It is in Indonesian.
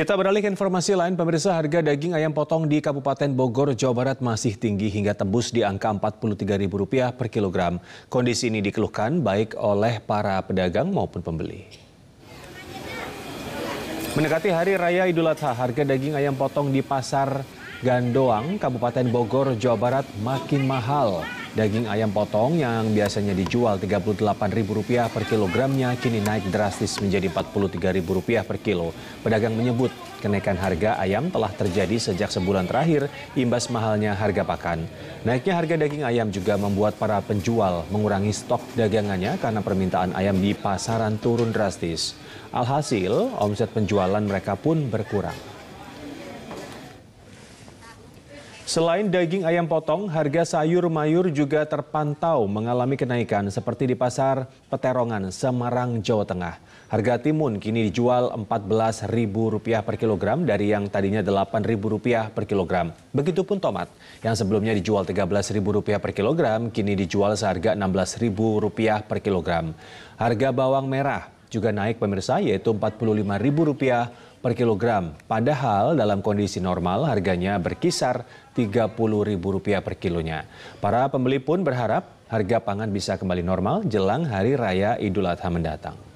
Kita beralih ke informasi lain, pemirsa harga daging ayam potong di Kabupaten Bogor, Jawa Barat masih tinggi hingga tembus di angka Rp43.000 per kilogram. Kondisi ini dikeluhkan baik oleh para pedagang maupun pembeli. Mendekati hari raya Idul Adha, harga daging ayam potong di pasar Gandoang, Kabupaten Bogor, Jawa Barat makin mahal. Daging ayam potong yang biasanya dijual Rp38.000 per kilogramnya kini naik drastis menjadi Rp43.000 per kilo. Pedagang menyebut kenaikan harga ayam telah terjadi sejak sebulan terakhir imbas mahalnya harga pakan. Naiknya harga daging ayam juga membuat para penjual mengurangi stok dagangannya karena permintaan ayam di pasaran turun drastis. Alhasil, omset penjualan mereka pun berkurang. Selain daging ayam potong, harga sayur mayur juga terpantau mengalami kenaikan seperti di pasar Peterongan, Semarang, Jawa Tengah. Harga timun kini dijual Rp14.000 per kilogram dari yang tadinya Rp8.000 per kilogram. Begitupun tomat yang sebelumnya dijual Rp13.000 per kilogram kini dijual seharga Rp16.000 per kilogram. Harga bawang merah juga naik pemirsa yaitu Rp45.000 per kilogram. Padahal dalam kondisi normal harganya berkisar Rp30.000 per kilonya. Para pembeli pun berharap harga pangan bisa kembali normal jelang hari raya Idul Adha mendatang.